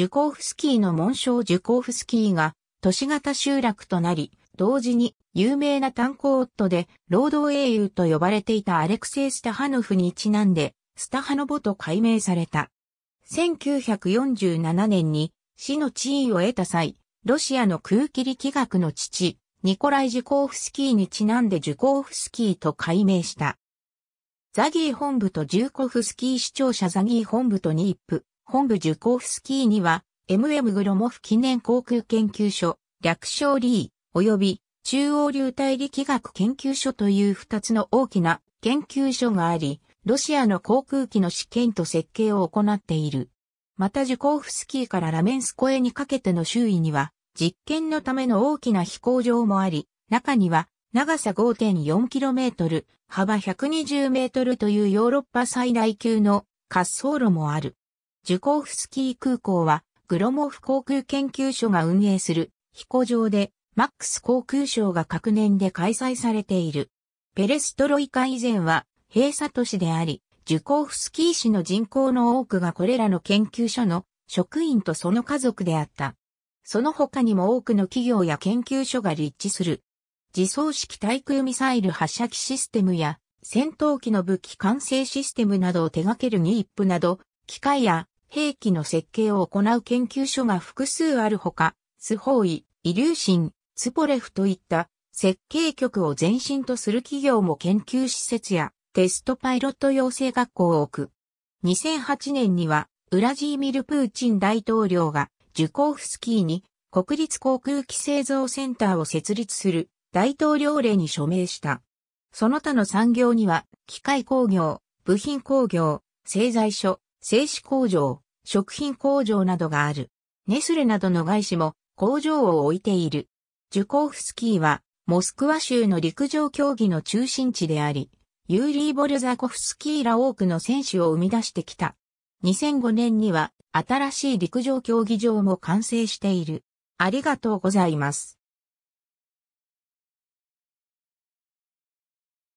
ジュコーフスキーの紋章ジュコーフスキーが都市型集落となり、同時に有名な炭鉱夫で労働英雄と呼ばれていたアレクセイ・スタハノフにちなんで、スタハノボと改名された。1947年に死の地位を得た際、ロシアの空気力学の父、ニコライ・ジュコーフスキーにちなんでジュコーフスキーと改名した。ザギー本部とジューコフスキー市長者ザギー本部とニープ、本部ジュコフスキーには、MM グロモフ記念航空研究所、略称リー、及び中央流体力学研究所という二つの大きな研究所があり、ロシアの航空機の試験と設計を行っている。またジュコフスキーからラメンスコエにかけての周囲には、実験のための大きな飛行場もあり、中には長さ 5.4km、幅 120m というヨーロッパ最大級の滑走路もある。ジュコーフスキー空港は、グロモフ航空研究所が運営する飛行場で、マックス航空ーが各年で開催されている。ペレストロイカ以前は閉鎖都市であり、ジュコーフスキー市の人口の多くがこれらの研究所の職員とその家族であった。その他にも多くの企業や研究所が立地する。自走式対空ミサイル発射機システムや戦闘機の武器完成システムなどを手掛けるニーップなど、機械や兵器の設計を行う研究所が複数あるほか、スホーイ、イリューシン、ツポレフといった設計局を前身とする企業も研究施設やテストパイロット養成学校を置く。2008年にはウラジーミル・プーチン大統領がジュコーフスキーに国立航空機製造センターを設立する大統領令に署名した。その他の産業には機械工業、部品工業、製材所、製紙工場、食品工場などがある。ネスレなどの外資も工場を置いている。ジュコーフスキーは、モスクワ州の陸上競技の中心地であり、ユーリー・ボルザコフスキーら多くの選手を生み出してきた。2005年には新しい陸上競技場も完成している。ありがとうございます。